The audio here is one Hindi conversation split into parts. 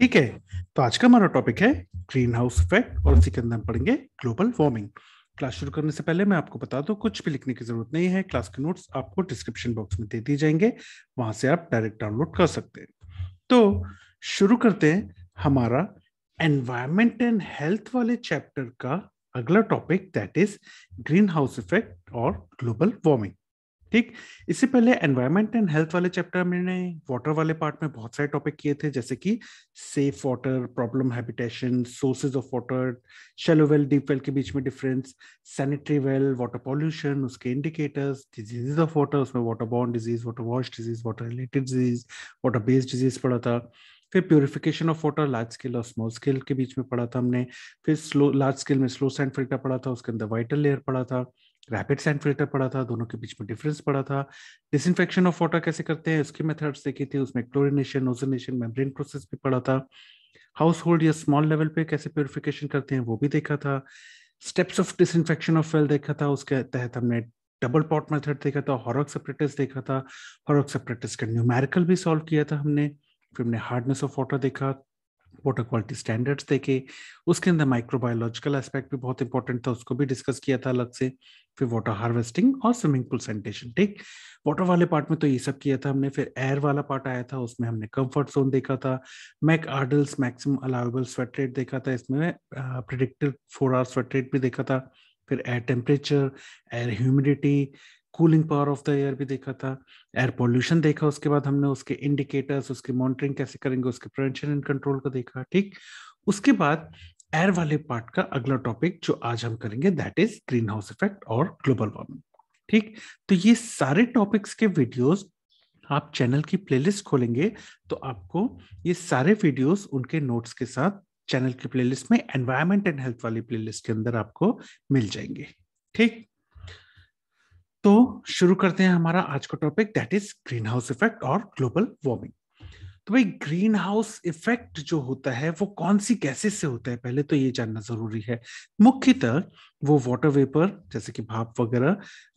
ठीक है तो आज का हमारा टॉपिक है ग्रीन हाउस इफेक्ट और उसी के अंदर पढ़ेंगे ग्लोबल वार्मिंग क्लास शुरू करने से पहले मैं आपको बता दूं कुछ भी लिखने की जरूरत नहीं है क्लास के नोट्स आपको डिस्क्रिप्शन बॉक्स में दे दिए जाएंगे वहां से आप डायरेक्ट डाउनलोड कर सकते हैं तो शुरू करते हैं हमारा एनवायरमेंट एंड हेल्थ वाले चैप्टर का अगला topic that is greenhouse effect और ग्लोबल वार्मिंग ठीक इससे पहले एनवायरमेंट एंड हेल्थ वाले चैप्टर में ने वाटर वाले पार्ट में बहुत सारे टॉपिक किए थे जैसे कि safe water problem habitation sources of water shallow well deep well के बीच में difference sanitary well water pollution उसके इंडिकेटर्स डिजीजेज ऑफ वाटर उसमें water borne disease water wash disease water related disease water based disease पड़ा था फिर purification of water large scale और स्मॉल स्केल के बीच में पढ़ा था हमने फिर स्लो लार्ज स्केल में स्लो सैंड फिल्टर पढ़ा था उसके अंदर वाइटल लेयर पढ़ा था रैपिड सैंड फिल्टर पड़ा था दोनों के बीच में डिफरेंस पड़ा था डिसइनफेक्शन ऑफ वाटर कैसे करते हैं उसके मेथड्स देखी थी उसमें क्लोरिनेशन ओजोनेशन मेम्ब्रेन प्रोसेस भी पड़ा था हाउस होल्ड या स्मॉल लेवल पे कैसे प्योरिफिकेशन करते हैं वो भी देखा था steps of infection of well देखा था उसके तहत हमने डबल पॉट मेथड देखा था हॉरक सेपरेटिस देखा था हॉरक सेपरेटिस का न्यूमेरिकल भी सॉल्व किया था हमने फिर हमने हार्डनेस ऑफ वाटर देखा वाटर क्वालिटी स्टैंडर्ड्स देखे उसके अंदर माइक्रोबायोलॉजिकल एस्पेक्ट भी बहुत इंपॉर्टेंट था उसको भी डिस्कस किया था अलग से फिर वाटर हार्वेस्टिंग और स्विमिंग पूल सैनिटेशन ठीक वाटर वाले पार्ट में तो ये सब किया था हमने फिर एयर वाला पार्ट आया था उसमें हमने कंफर्ट जोन देखा था McArdle's maximum allowable sweat rate देखा था इसमें predicted four hour sweat rate भी देखा था फिर air temperature air humidity cooling power of the air भी देखा था एयर पॉल्यूशन देखा उसके बाद हमने उसके इंडिकेटर्स उसके मॉनिटरिंग कैसे करेंगे उसके प्रिवेंशन एंड कंट्रोल को देखा ठीक उसके बाद एयर वाले पार्ट का अगला टॉपिक जो आज हम करेंगे that is greenhouse effect और ग्लोबल वार्मिंग ठीक तो ये सारे टॉपिक्स के वीडियोस आप चैनल की प्लेलिस्ट खोलेंगे तो आपको ये सारे वीडियोस उनके नोट्स के साथ चैनल की प्लेलिस्ट में एनवायरमेंट एंड हेल्थ वाली प्लेलिस्ट के अंदर आपको मिल जाएंगे ठीक तो शुरू करते हैं हमारा आज का topic that is greenhouse effect और ग्लोबल वार्मिंग तो भाई ग्रीन हाउस इफेक्ट जो होता है वो कौन सी गैसेस से होता है पहले तो ये जानना जरूरी है मुख्यतः वो वाटर वेपर जैसे कि भाप वगैरह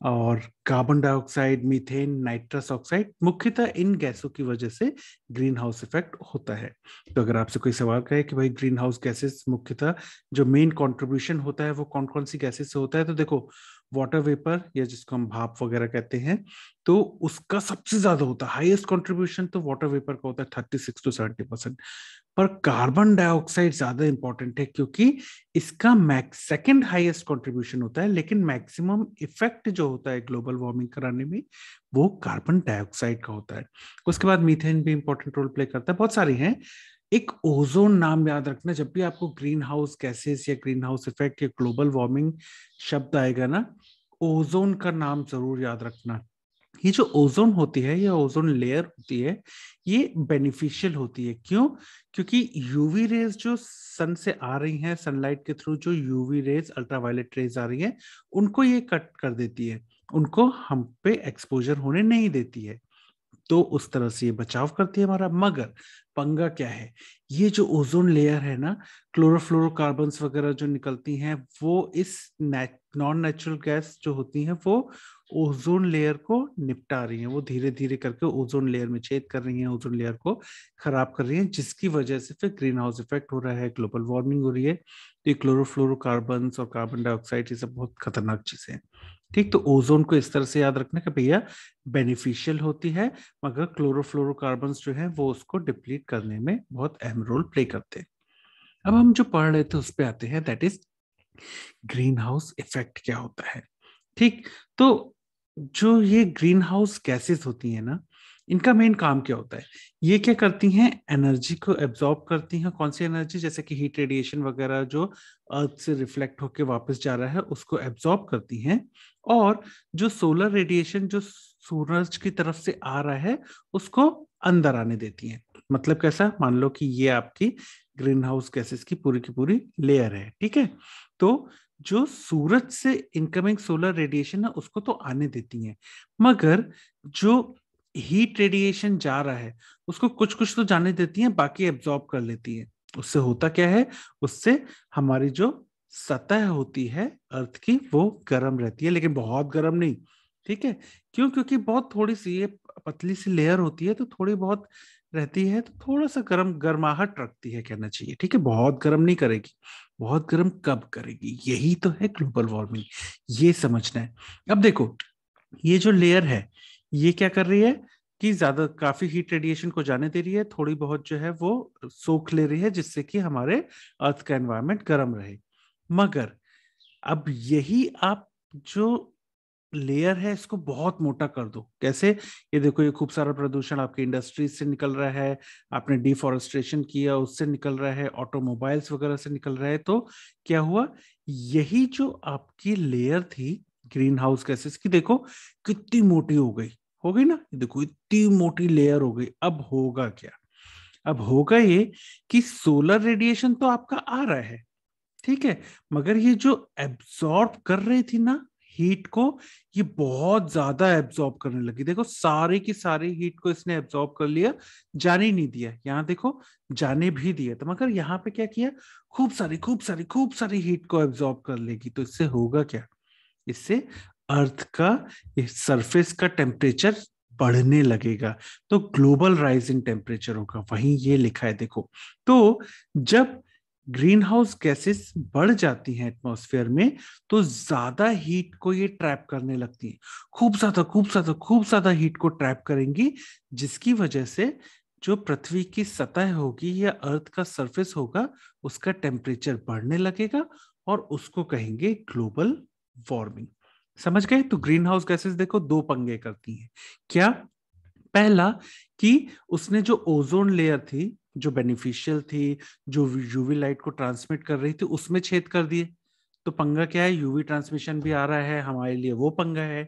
और carbon dioxide methane nitrous oxide मुख्यतः इन गैसों की वजह से ग्रीन हाउस इफेक्ट होता है तो अगर आपसे कोई सवाल करे कि भाई ग्रीन हाउस गैसेस मुख्यतः जो मेन कॉन्ट्रीब्यूशन होता है वो कौन कौन सी गैसेस से होता है तो देखो वाटर वेपर या जिसको हम भाप वगैरह कहते हैं तो उसका सबसे ज्यादा होता है हाईएस्ट कंट्रीब्यूशन तो वाटर वेपर का होता है thirty six to seventy percent पर कार्बन डाइऑक्साइड ज्यादा इंपॉर्टेंट है क्योंकि इसका सेकेंड हाईएस्ट कंट्रीब्यूशन होता है लेकिन मैक्सिमम इफेक्ट जो होता है ग्लोबल वार्मिंग कराने में वो कार्बन डाइऑक्साइड का होता है उसके बाद मीथेन भी इंपॉर्टेंट रोल प्ले करता है बहुत सारी हैं एक ओजोन नाम याद रखना जब भी आपको ग्रीन हाउस गैसेस या ग्रीन हाउस इफेक्ट या ग्लोबल वार्मिंग शब्द आएगा ना ओजोन का नाम जरूर याद रखना ये जो ओजोन होती है या ओजोन लेयर होती है ये बेनिफिशियल होती है क्यों क्योंकि यूवी रेज जो सन से आ रही हैं सनलाइट के थ्रू जो यूवी रेज अल्ट्रावायलेट रेज आ रही है उनको ये कट कर देती है उनको हम पे एक्सपोजर होने नहीं देती है तो उस तरह से ये बचाव करती है हमारा मगर पंगा क्या है ये जो ओजोन लेयर है ना क्लोरोफ्लोरोकार्बन वगैरह जो निकलती हैं वो इस नॉन नेचुरल गैस जो होती है वो ओजोन लेयर को निपटा रही है वो धीरे धीरे करके ओजोन लेयर में छेद कर रही है ओजोन लेयर को खराब कर रही है जिसकी वजह से फिर ग्रीन हाउस इफेक्ट हो रहा है ग्लोबल वार्मिंग हो रही है तो ये क्लोरोफ्लोरोकार्बन और कार्बन डाइऑक्साइड ये सब बहुत खतरनाक चीजें हैं ठीक तो ओजोन को इस तरह से याद रखना कि भैया बेनिफिशियल होती है मगर क्लोरोफ्लोरोकार्बन जो है वो उसको डिप्लीट करने में बहुत अहम रोल प्ले करते हैं अब हम जो पढ़ रहे थे उस पर आते हैं that is greenhouse effect क्या होता है ठीक तो जो ये ग्रीन हाउस गैसेस होती है ना इनका मेन काम क्या होता है ये क्या करती हैं एनर्जी को एब्जॉर्ब करती हैं कौन सी एनर्जी जैसे कि हीट रेडिएशन वगैरह जो अर्थ से रिफ्लेक्ट होकर वापस जा रहा है उसको एब्जॉर्ब करती हैं और जो सोलर रेडिएशन जो सूरज की तरफ से आ रहा है उसको अंदर आने देती हैं मतलब कैसा मान लो कि ये आपकी ग्रीन हाउस गैसेस की पूरी की पूरी लेयर है ठीक है तो जो सूरज से इनकमिंग सोलर रेडिएशन है उसको तो आने देती हैं मगर जो हीट रेडिएशन जा रहा है उसको कुछ कुछ तो जाने देती है बाकी एब्जॉर्ब कर लेती है उससे होता क्या है उससे हमारी जो सतह होती है अर्थ की वो गर्म रहती है लेकिन बहुत गर्म नहीं ठीक है क्यों क्योंकि बहुत थोड़ी सी ये पतली सी लेयर होती है तो थोड़ी बहुत रहती है तो थोड़ा सा गर्म गर्माहट रखती है कहना चाहिए ठीक है बहुत गर्म नहीं करेगी बहुत गर्म कब करेगी यही तो है ग्लोबल वार्मिंग ये समझना है अब देखो ये जो लेयर है ये क्या कर रही है कि ज्यादा काफी हीट रेडिएशन को जाने दे रही है थोड़ी बहुत जो है वो सोख ले रही है जिससे कि हमारे अर्थ का एनवायरमेंट गर्म रहे मगर अब यही आप जो लेयर है इसको बहुत मोटा कर दो कैसे ये देखो ये खूब सारा प्रदूषण आपके इंडस्ट्रीज से निकल रहा है आपने डिफोरेस्टेशन किया उससे निकल रहा है ऑटोमोबाइल्स वगैरह से निकल रहा है तो क्या हुआ यही जो आपकी लेयर थी ग्रीन हाउस गैसेस की देखो कितनी मोटी हो गई हो गई ना देखो इतनी मोटी लेयर हो गई अब होगा क्या अब होगा ये कि सोलर रेडिएशन तो आपका आ रहा है ठीक है मगर ये जो एब्जॉर्ब कर रही थी ना हीट को ये बहुत ज्यादा एब्सॉर्ब करने लगी देखो सारी की सारी हीट को इसने एब्सॉर्ब कर लिया जाने नहीं दिया यहाँ देखो जाने भी दिया तो मगर यहाँ पे क्या किया खूब सारी खूब सारी खूब सारी हीट को एब्सॉर्ब कर लेगी तो इससे होगा क्या इससे अर्थ का सरफेस का टेम्परेचर बढ़ने लगेगा तो ग्लोबल राइज इन टेम्परेचर होगा वहीं ये लिखा है देखो तो जब ग्रीन हाउस गैसेस बढ़ जाती हैं एटमॉस्फेयर में तो ज्यादा हीट को ये ट्रैप करने लगती है खूब ज्यादा खूब ज्यादा खूब ज्यादा हीट को ट्रैप करेंगी जिसकी वजह से जो पृथ्वी की सतह होगी या अर्थ का सरफेस होगा उसका टेम्परेचर बढ़ने लगेगा और उसको कहेंगे ग्लोबल वार्मिंग समझ गए तो ग्रीन हाउस गैसेस देखो दो पंगे करती हैं क्या पहला कि उसने जो ओजोन लेयर थी जो बेनिफिशियल थी जो यूवी लाइट को ट्रांसमिट कर रही थी उसमें छेद कर दिए तो पंगा क्या है यूवी ट्रांसमिशन भी आ रहा है हमारे लिए वो पंगा है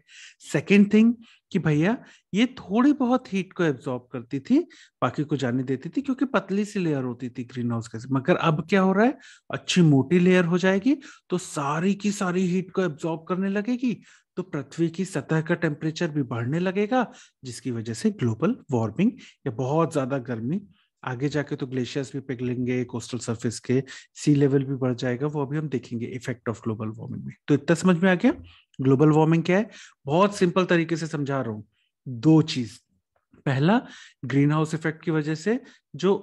सेकेंड थिंग कि भैया ये थोड़ी बहुत हीट को एब्जॉर्ब करती थी बाकी को जाने देती थी क्योंकि पतली सी लेयर होती थी ग्रीन हाउस गैस मगर अब क्या हो रहा है अच्छी मोटी लेयर हो जाएगी तो सारी की सारी हीट को एब्जॉर्ब करने लगेगी तो पृथ्वी की सतह का टेम्परेचर भी बढ़ने लगेगा जिसकी वजह से ग्लोबल वार्मिंग या बहुत ज्यादा गर्मी आगे जाके तो ग्लेशियर्स भी पिघलेंगे कोस्टल सरफेस के सी लेवल भी बढ़ जाएगा वो अभी हम देखेंगे इफेक्ट ऑफ ग्लोबल वार्मिंग में तो इतना समझ में आ गया ग्लोबल वार्मिंग क्या है बहुत सिंपल तरीके से समझा रहा हूँ दो चीज पहला ग्रीन हाउस इफेक्ट की वजह से जो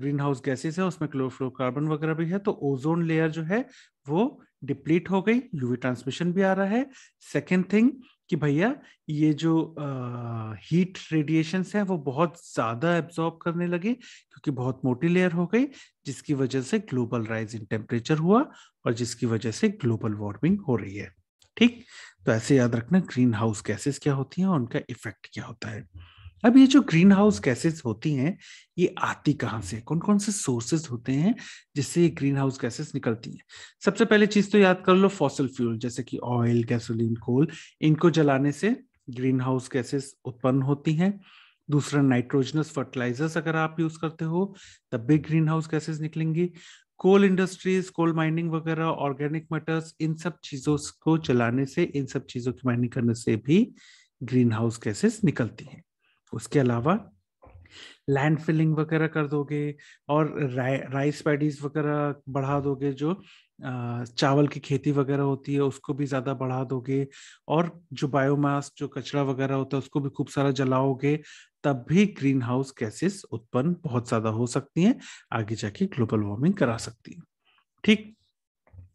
ग्रीन हाउस गैसेस है उसमें क्लोफ्लोकार्बन वगैरह भी है तो ओजोन लेयर जो है वो डिप्लीट हो गई यूवी ट्रांसमिशन भी आ रहा है सेकेंड थिंग कि भैया ये जो हीट रेडिएशन है वो बहुत ज़्यादा एब्जॉर्ब करने लगे क्योंकि बहुत मोटी लेयर हो गई जिसकी वजह से ग्लोबल राइज इन टेम्परेचर हुआ और जिसकी वजह से ग्लोबल वार्मिंग हो रही है ठीक तो ऐसे याद रखना ग्रीन हाउस गैसेस क्या होती हैं और उनका इफेक्ट क्या होता है अब ये जो ग्रीन हाउस गैसेस होती हैं ये आती कहाँ से कौन कौन से सोर्सेज होते हैं जिससे ये ग्रीन हाउस गैसेस निकलती हैं सबसे पहले चीज तो याद कर लो फॉसल फ्यूल जैसे कि ऑयल गैसोलीन कोल इनको जलाने से ग्रीन हाउस गैसेस उत्पन्न होती हैं दूसरा नाइट्रोजनस फर्टिलाइजर्स अगर आप यूज करते हो तब भी ग्रीन हाउस गैसेस निकलेंगी कोल इंडस्ट्रीज कोल माइनिंग वगैरह ऑर्गेनिक मटर्स इन सब चीजों को चलाने से इन सब चीजों की माइनिंग करने से भी ग्रीन हाउस गैसेस निकलती हैं उसके अलावा लैंड फिलिंग वगैरह कर दोगे और रा, राइस पैडीज वगैरह बढ़ा दोगे जो चावल की खेती वगैरह होती है उसको भी ज़्यादा बढ़ा दोगे और जो बायोमास जो कचरा वगैरह होता है उसको भी खूब सारा जलाओगे तब भी ग्रीन हाउस गैसेस उत्पन्न बहुत ज़्यादा हो सकती हैं आगे जाके ग्लोबल वार्मिंग करा सकती है ठीक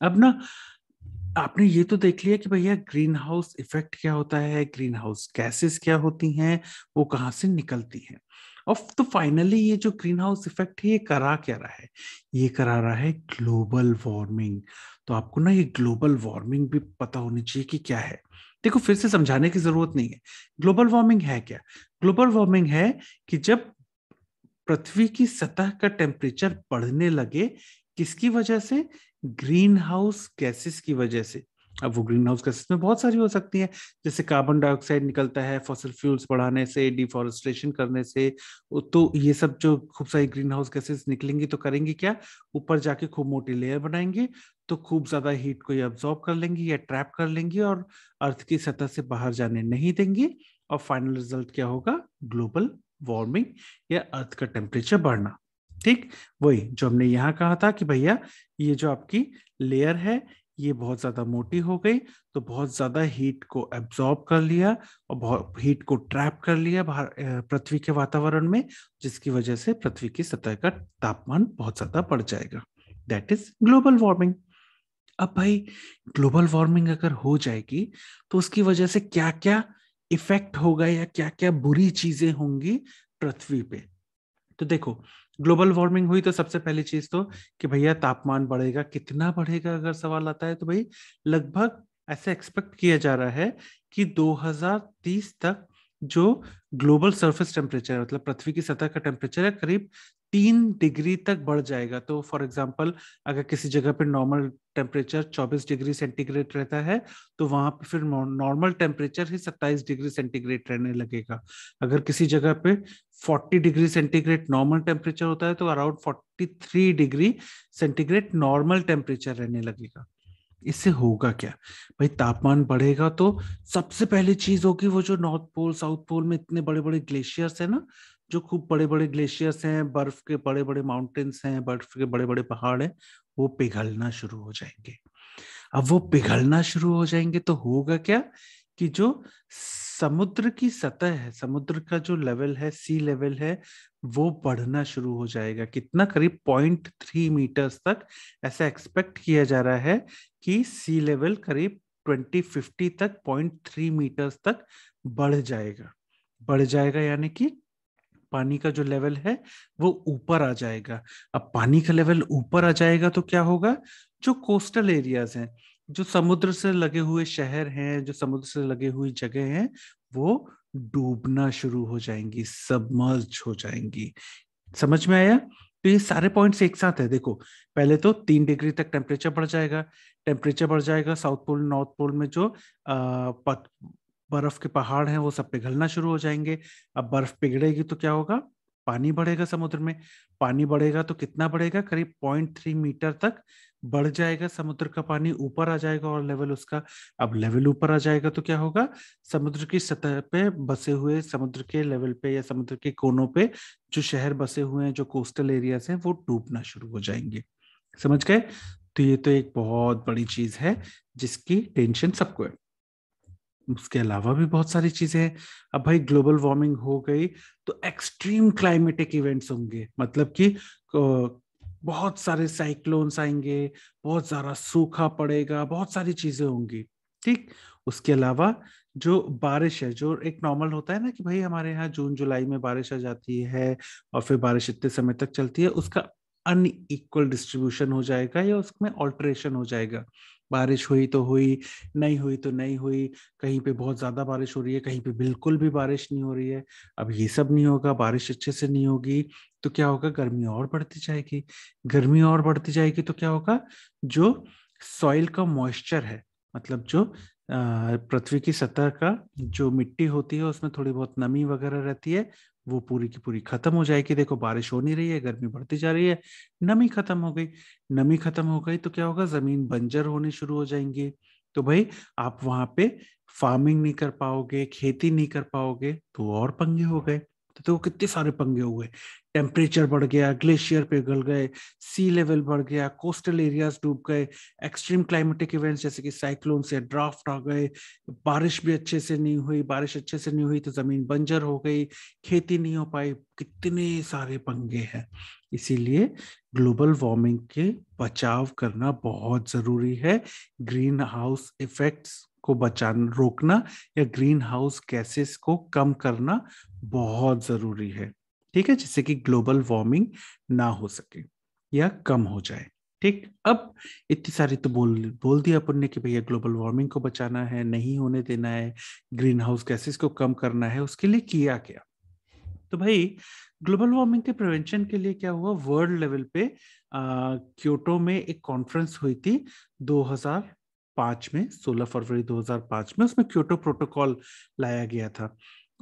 अब ना आपने ये तो देख लिया कि भैया ग्रीन हाउस इफेक्ट क्या होता है ग्रीन हाउस गैसेस क्या होती हैं वो कहाँ से निकलती हैं और तो फाइनली ये जो ग्रीन हाउस इफेक्ट है ये करा क्या रहा है ये करा रहा है ग्लोबल वार्मिंग तो आपको ना ये ग्लोबल वार्मिंग भी पता होनी चाहिए कि क्या है देखो फिर से समझाने की जरूरत नहीं है ग्लोबल वार्मिंग है क्या ग्लोबल वार्मिंग है कि जब पृथ्वी की सतह का टेम्परेचर बढ़ने लगे किसकी वजह से ग्रीन हाउस गैसेस की वजह से अब वो ग्रीन हाउस गैसेस में बहुत सारी हो सकती हैं जैसे कार्बन डाइऑक्साइड निकलता है फॉसिल फ्यूल्स बढ़ाने से डिफॉरेस्टेशन करने से तो ये सब जो खूब सारी ग्रीन हाउस गैसेस निकलेंगी तो करेंगे क्या ऊपर जाके खूब मोटी लेयर बनाएंगे तो खूब ज्यादा हीट को ये अब्जॉर्ब कर लेंगी या ट्रैप कर लेंगी और अर्थ की सतह से बाहर जाने नहीं देंगी और फाइनल रिजल्ट क्या होगा ग्लोबल वार्मिंग या अर्थ का टेम्परेचर बढ़ना ठीक वही जो हमने यहाँ कहा था कि भैया ये जो आपकी लेयर है ये बहुत ज्यादा मोटी हो गई तो बहुत ज्यादा हीट को एब्जॉर्ब कर लिया और बहुत हीट को ट्रैप कर लिया पृथ्वी के वातावरण में जिसकी वजह से पृथ्वी की सतह का तापमान बहुत ज्यादा बढ़ जाएगा दैट इज ग्लोबल वार्मिंग अब भाई ग्लोबल वार्मिंग अगर हो जाएगी तो उसकी वजह से क्या क्या इफेक्ट होगा या क्या क्या बुरी चीजें होंगी पृथ्वी पे तो देखो ग्लोबल वार्मिंग हुई तो सबसे पहली चीज तो कि भैया तापमान बढ़ेगा कितना बढ़ेगा अगर सवाल आता है तो भाई लगभग ऐसा एक्सपेक्ट किया जा रहा है कि 2030 तक जो ग्लोबल सरफेस टेम्परेचर मतलब पृथ्वी की सतह का टेम्परेचर है करीब तीन डिग्री तक बढ़ जाएगा तो फॉर एग्जाम्पल अगर किसी जगह पे नॉर्मल टेम्परेचर 24 डिग्री सेंटीग्रेड रहता है तो वहां पे फिर नॉर्मल टेम्परेचर ही 27 डिग्री सेंटीग्रेड रहने लगेगा अगर किसी जगह पे 40 डिग्री सेंटीग्रेड नॉर्मल टेम्परेचर होता है तो around 43 degree centigrade normal temperature रहने लगेगा इससे होगा क्या भाई तापमान बढ़ेगा तो सबसे पहली चीज होगी वो जो नॉर्थ पोल साउथ पोल में इतने बड़े बड़े ग्लेशियर्स है ना जो खूब बड़े बड़े ग्लेशियर्स हैं बर्फ के बड़े बड़े माउंटेन्स हैं बर्फ के बड़े बड़े पहाड़ हैं वो पिघलना शुरू हो जाएंगे अब वो पिघलना शुरू हो जाएंगे तो होगा क्या कि जो समुद्र की सतह है समुद्र का जो लेवल है सी लेवल है वो बढ़ना शुरू हो जाएगा कितना करीब पॉइंट थ्री मीटर्स तक ऐसा एक्सपेक्ट किया जा रहा है कि सी लेवल करीब ट्वेंटी फिफ्टी तक पॉइंट थ्री मीटर्स तक बढ़ जाएगा बढ़ जाएगा यानी कि पानी का जो लेवल है वो ऊपर आ जाएगा अब पानी का लेवल ऊपर आ जाएगा तो क्या होगा जो कोस्टल एरियाज हैं जो समुद्र से लगे हुए शहर हैं जो समुद्र से लगे हुई जगह हैं वो डूबना शुरू हो जाएंगी सबमर्ज हो जाएंगी समझ में आया तो ये सारे पॉइंट्स एक साथ है देखो पहले तो तीन डिग्री तक टेम्परेचर बढ़ जाएगा टेम्परेचर बढ़ जाएगा साउथ पोल नॉर्थ पोल में जो बर्फ के पहाड़ हैं वो सब पिघलना शुरू हो जाएंगे अब बर्फ पिघलेगी तो क्या होगा पानी बढ़ेगा समुद्र में पानी बढ़ेगा तो कितना बढ़ेगा करीब पॉइंट थ्री मीटर तक बढ़ जाएगा समुद्र का पानी ऊपर आ जाएगा और लेवल उसका अब लेवल ऊपर आ जाएगा तो क्या होगा समुद्र की सतह पे बसे हुए समुद्र के लेवल पे या समुद्र के कोनों पे जो शहर बसे हुए हैं जो कोस्टल एरियाज हैं वो डूबना शुरू हो जाएंगे समझ गए तो ये तो एक बहुत बड़ी चीज है जिसकी टेंशन सबको है उसके अलावा भी बहुत सारी चीजें हैं अब भाई ग्लोबल वार्मिंग हो गई तो एक्सट्रीम क्लाइमेटिक इवेंट्स होंगे मतलब कि बहुत सारे साइक्लोन्स आएंगे बहुत सारा सूखा पड़ेगा बहुत सारी चीजें होंगी ठीक उसके अलावा जो बारिश है जो एक नॉर्मल होता है ना कि भाई हमारे यहाँ जून जुलाई में बारिश आ जाती है और फिर बारिश इतने समय तक चलती है उसका अनइक्वल डिस्ट्रीब्यूशन हो जाएगा या उसमें ऑल्ट्रेशन हो जाएगा बारिश हुई तो हुई नहीं हुई तो नहीं हुई कहीं पे बहुत ज़्यादा बारिश हो रही है कहीं पे बिल्कुल भी बारिश नहीं हो रही है अब ये सब नहीं होगा बारिश अच्छे से नहीं होगी तो क्या होगा गर्मी और बढ़ती जाएगी गर्मी और बढ़ती जाएगी तो क्या होगा जो सॉइल का मॉइस्चर है मतलब जो पृथ्वी की सतह का जो मिट्टी होती है उसमें थोड़ी बहुत नमी वगैरह रहती है वो पूरी की पूरी खत्म हो जाएगी देखो बारिश हो नहीं रही है गर्मी बढ़ती जा रही है नमी खत्म हो गई नमी खत्म हो गई तो क्या होगा जमीन बंजर होने शुरू हो जाएंगे तो भाई आप वहां पे फार्मिंग नहीं कर पाओगे खेती नहीं कर पाओगे तो और पंगे हो गए तो देखो तो कितने सारे पंगे हो गए टेम्परेचर बढ़ गया ग्लेशियर पिघल गए सी लेवल बढ़ गया कोस्टल एरियाज डूब गए एक्सट्रीम क्लाइमेटिक इवेंट्स जैसे कि साइक्लोन से ड्राफ्ट आ गए बारिश भी अच्छे से नहीं हुई बारिश अच्छे से नहीं हुई तो ज़मीन बंजर हो गई खेती नहीं हो पाई कितने सारे पंगे हैं इसीलिए ग्लोबल वार्मिंग के बचाव करना बहुत ज़रूरी है ग्रीन हाउस इफेक्ट्स को बचाना रोकना या ग्रीन हाउस गैसेस को कम करना बहुत ज़रूरी है ठीक है जिससे कि ग्लोबल वार्मिंग ना हो सके या कम हो जाए ठीक अब इतनी सारी तो बोल बोल दिया अपन ने कि भैया ग्लोबल वार्मिंग को बचाना है नहीं होने देना है ग्रीन हाउस गैसेस को कम करना है उसके लिए किया क्या तो भाई ग्लोबल वार्मिंग के प्रिवेंशन के लिए क्या हुआ वर्ल्ड लेवल पे क्योटो में एक कॉन्फ्रेंस हुई थी 2005 में 16 फरवरी 2005 में उसमें क्योटो प्रोटोकॉल लाया गया था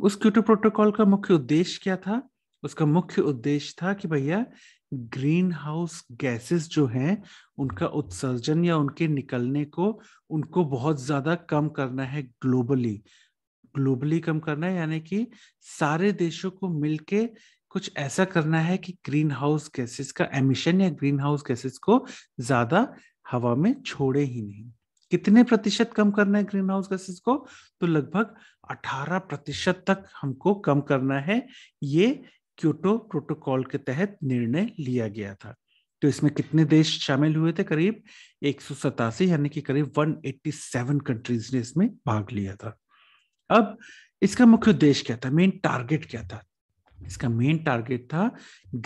उस क्योटो प्रोटोकॉल का मुख्य उद्देश्य क्या था उसका मुख्य उद्देश्य था कि भैया ग्रीन हाउस गैसेस जो हैं उनका उत्सर्जन या उनके निकलने को उनको बहुत ज्यादा कम करना है ग्लोबली ग्लोबली कम करना है यानी कि सारे देशों को मिलके कुछ ऐसा करना है कि ग्रीन हाउस गैसेस का एमिशन या ग्रीन हाउस गैसेस को ज्यादा हवा में छोड़े ही नहीं कितने प्रतिशत कम करना है ग्रीन हाउस गैसेस को तो लगभग 18 प्रतिशत तक हमको कम करना है ये क्योटो प्रोटोकॉल के तहत निर्णय लिया गया था तो इसमें कितने देश शामिल हुए थे करीब एक यानी कि करीब 187 कंट्रीज ने इसमें भाग लिया था अब इसका मुख्य उद्देश्य क्या था मेन टारगेट क्या था इसका मेन टारगेट था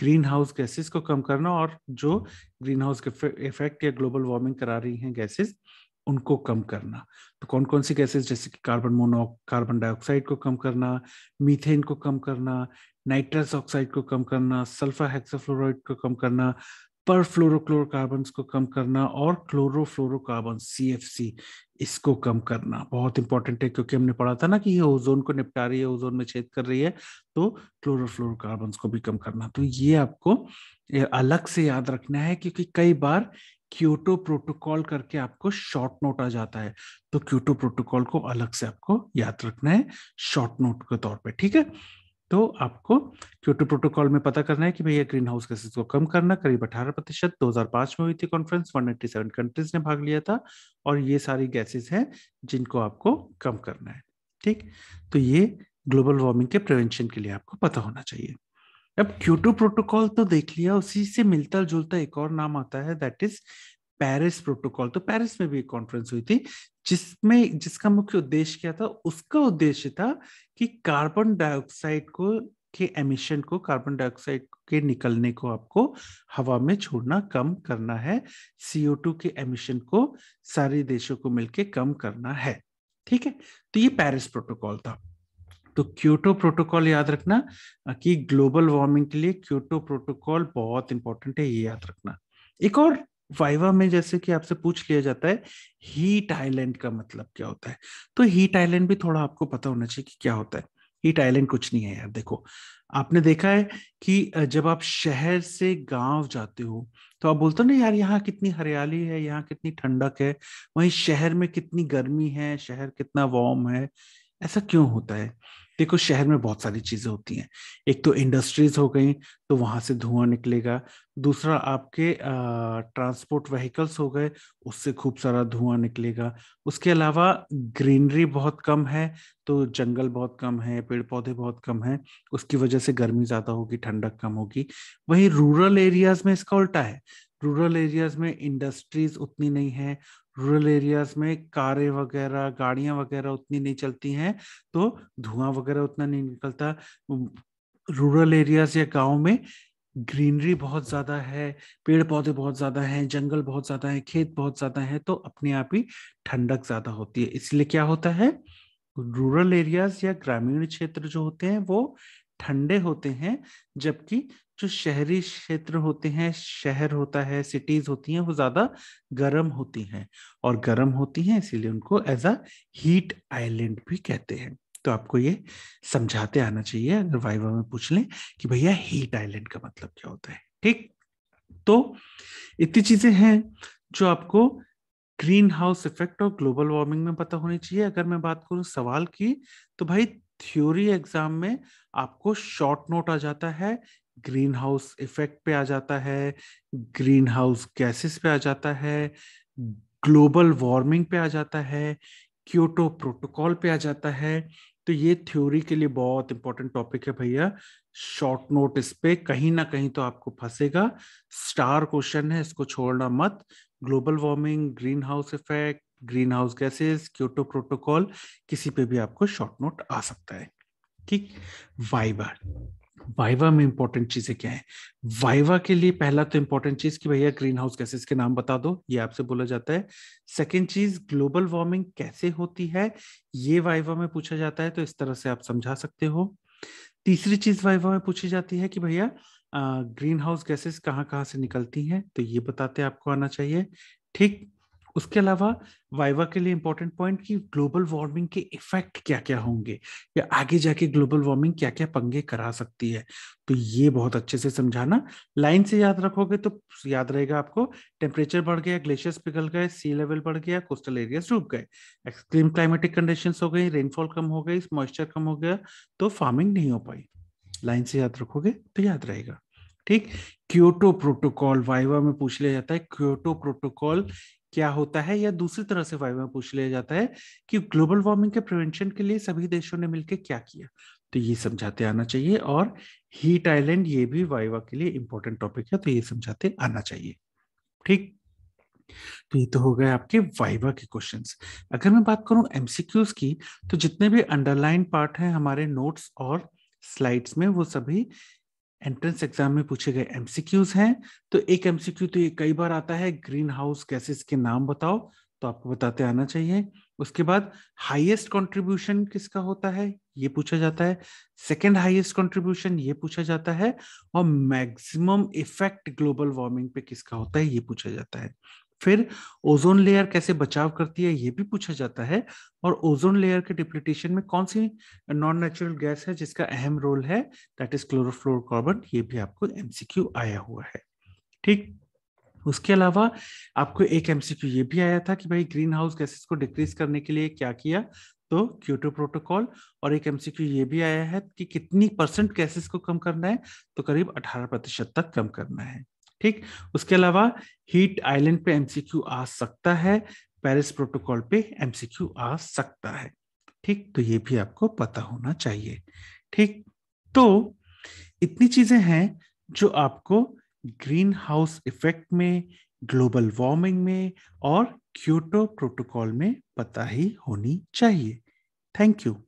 ग्रीन हाउस गैसेस को कम करना और जो ग्रीन हाउस इफेक्ट या ग्लोबल वार्मिंग करा रही हैं गैसेस उनको कम करना तो कौन कौन सी गैसेस जैसे कि कार्बन मोनो कार्बन डाइऑक्साइड को कम करना मीथेन को कम करना नाइट्रस ऑक्साइड को कम करना सल्फर हेक्साफ्लोराइड को कम करना पर फ्लोरोक्लोरोकार्बन्स को कम करना और क्लोरोफ्लोरोकार्बन सी इसको कम करना बहुत इंपॉर्टेंट है क्योंकि हमने पढ़ा था ना कि ये ओजोन को निपटा रही है ओजोन में छेद कर रही है तो क्लोरोफ्लोरोकार्बन्स को भी कम करना तो ये आपको अलग से याद रखना है क्योंकि कई बार क्योटो प्रोटोकॉल करके आपको शॉर्ट नोट आ जाता है तो क्योटो प्रोटोकॉल को अलग से आपको याद रखना है शॉर्ट नोट के तौर पे ठीक है तो आपको क्योटो प्रोटोकॉल में पता करना है कि भैया ग्रीन हाउस गैसेस को कम करना करीब अठारह प्रतिशत दो में हुई थी कॉन्फ्रेंस 197 कंट्रीज ने भाग लिया था और ये सारी गैसेस हैं जिनको आपको कम करना है ठीक तो ये ग्लोबल वार्मिंग के प्रिवेंशन के लिए आपको पता होना चाहिए अब क्यूटो प्रोटोकॉल तो देख लिया उसी से मिलता जुलता एक और नाम आता है दैट इज पेरिस प्रोटोकॉल तो पेरिस में भी एक कॉन्फ्रेंस हुई थी जिसमें जिसका मुख्य उद्देश्य क्या था उसका उद्देश्य था कि कार्बन डाइऑक्साइड को के एमिशन को कार्बन डाइऑक्साइड के निकलने को आपको हवा में छोड़ना कम करना है टू के एमिशन को सारे देशों को मिलके कम करना है ठीक है तो ये पेरिस प्रोटोकॉल था तो क्योटो प्रोटोकॉल याद रखना कि ग्लोबल वार्मिंग के लिए क्योटो प्रोटोकॉल बहुत इंपॉर्टेंट है ये याद रखना एक और वाइवा में जैसे कि आपसे पूछ लिया जाता है हीट आइलैंड का मतलब क्या होता है तो हीट आइलैंड भी थोड़ा आपको पता होना चाहिए कि क्या होता है हीट आइलैंड कुछ नहीं है यार देखो आपने देखा है कि जब आप शहर से गांव जाते हो तो आप बोलते हो ना यार यहाँ कितनी हरियाली है यहाँ कितनी ठंडक है वहीं शहर में कितनी गर्मी है शहर कितना वार्म है ऐसा क्यों होता है देखो शहर में बहुत सारी चीजें होती हैं एक तो इंडस्ट्रीज हो गई तो वहां से धुआं निकलेगा दूसरा आपके ट्रांसपोर्ट व्हीकल्स हो गए उससे खूब सारा धुआं निकलेगा उसके अलावा ग्रीनरी बहुत कम है तो जंगल बहुत कम है पेड़ पौधे बहुत कम है उसकी वजह से गर्मी ज्यादा होगी ठंडक कम होगी वही रूरल एरियाज में इसका उल्टा है रूरल एरियाज में इंडस्ट्रीज उतनी नहीं है रूरल एरियाज में कारें वगैरह गाड़ियां वगैरह उतनी नहीं चलती हैं तो धुआं वगैरह उतना नहीं निकलता रूरल एरियाज या गाँव में ग्रीनरी बहुत ज़्यादा है पेड़ पौधे बहुत ज़्यादा हैं जंगल बहुत ज़्यादा है खेत बहुत ज़्यादा है तो अपने आप ही ठंडक ज़्यादा होती है इसलिए क्या होता है रूरल एरियाज या ग्रामीण क्षेत्र जो होते हैं वो ठंडे होते हैं जबकि जो शहरी क्षेत्र होते हैं शहर होता है सिटीज होती हैं वो ज्यादा गर्म होती हैं और गर्म होती हैं इसीलिए उनको एज अ हीट आइलैंड भी कहते हैं तो आपको ये समझाते आना चाहिए अगर वाइवा में पूछ लें कि भैया हीट आइलैंड का मतलब क्या होता है ठीक तो इतनी चीजें हैं जो आपको ग्रीन हाउस इफेक्ट और ग्लोबल वार्मिंग में पता होनी चाहिए अगर मैं बात करूं सवाल की तो भाई थ्योरी एग्जाम में आपको शॉर्ट नोट आ जाता है ग्रीन हाउस इफेक्ट पे आ जाता है ग्रीन हाउस गैसेस पे आ जाता है ग्लोबल वार्मिंग पे आ जाता है क्योटो प्रोटोकॉल पे आ जाता है तो ये थ्योरी के लिए बहुत इंपॉर्टेंट टॉपिक है भैया शॉर्ट नोट इस पे कहीं ना कहीं तो आपको फंसेगा स्टार क्वेश्चन है इसको छोड़ना मत global warming greenhouse effect greenhouse gases Kyoto protocol किसी पे भी आपको शॉर्ट नोट आ सकता है ठीक वाइबर वाइवा में इंपॉर्टेंट चीजें क्या है वाइवा के लिए पहला तो इंपॉर्टेंट चीज कि भैया ग्रीन हाउस गैसेस के नाम बता दो ये आपसे बोला जाता है सेकेंड चीज ग्लोबल वार्मिंग कैसे होती है ये वाइवा में पूछा जाता है तो इस तरह से आप समझा सकते हो तीसरी चीज वाइवा में पूछी जाती है कि भैया ग्रीन हाउस गैसेस कहाँ कहाँ से निकलती हैं तो ये बताते आपको आना चाहिए ठीक उसके अलावा वाइवा के लिए इंपॉर्टेंट पॉइंट कि ग्लोबल वार्मिंग के इफेक्ट क्या क्या होंगे या आगे जाके ग्लोबल वार्मिंग क्या क्या पंगे करा सकती है तो ये बहुत अच्छे से समझाना लाइन से याद रखोगे तो याद रहेगा आपको टेम्परेचर बढ़ गया ग्लेशियर्स पिघल गए सी लेवल बढ़ गया कोस्टल एरिया डूब गए एक्सट्रीम क्लाइमेटिक कंडीशन हो गई रेनफॉल कम हो गई मॉइस्चर कम हो गया तो फार्मिंग नहीं हो पाई लाइन से याद रखोगे तो याद रहेगा ठीक क्योटो प्रोटोकॉल वाइवा में पूछ लिया जाता है क्योटो प्रोटोकॉल क्या होता है या दूसरी तरह से वायु में पूछ लिया जाता है कि ग्लोबल वार्मिंग के प्रिवेंशन के लिए सभी देशों ने मिलकर क्या किया तो ये समझाते आना चाहिए और हीट आइलैंड ये भी वाइवा के लिए इंपॉर्टेंट टॉपिक है तो ये समझाते आना चाहिए ठीक तो ये तो हो गए आपके वाइवा के क्वेश्चंस अगर मैं बात करूं एमसीक्यूज की तो जितने भी अंडरलाइन पार्ट हैं हमारे नोट्स और स्लाइड्स में वो सभी एंट्रेंस एग्जाम में पूछे गए एमसीक्यूज हैं तो एक एमसीक्यू तो ये कई बार आता है ग्रीन हाउस गैसेस के नाम बताओ तो आपको बताते आना चाहिए उसके बाद हाईएस्ट कंट्रीब्यूशन किसका होता है ये पूछा जाता है सेकंड हाईएस्ट कंट्रीब्यूशन ये पूछा जाता है और मैक्सिमम इफेक्ट ग्लोबल वार्मिंग पे किसका होता है ये पूछा जाता है फिर ओजोन लेयर कैसे बचाव करती है ये भी पूछा जाता है और ओजोन लेयर के डिप्लीटेशन में कौन सी नॉन नेचुरल गैस है जिसका अहम रोल है दैट इज क्लोरोफ्लोरकार्बन ये भी आपको एमसीक्यू आया हुआ है ठीक उसके अलावा आपको एक एमसीक्यू ये भी आया था कि भाई ग्रीन हाउस गैसेस को डिक्रीज करने के लिए क्या किया तो क्यूटो प्रोटोकॉल और एक एमसीक्यू ये भी आया है कि कितनी परसेंट गैसेस को कम करना है तो करीब 18 प्रतिशत तक कम करना है ठीक उसके अलावा हीट आइलैंड पे एमसीक्यू आ सकता है पेरिस प्रोटोकॉल पे एमसीक्यू आ सकता है ठीक तो ये भी आपको पता होना चाहिए ठीक तो इतनी चीजें हैं जो आपको ग्रीन हाउस इफेक्ट में ग्लोबल वार्मिंग में और क्योटो प्रोटोकॉल में पता ही होनी चाहिए थैंक यू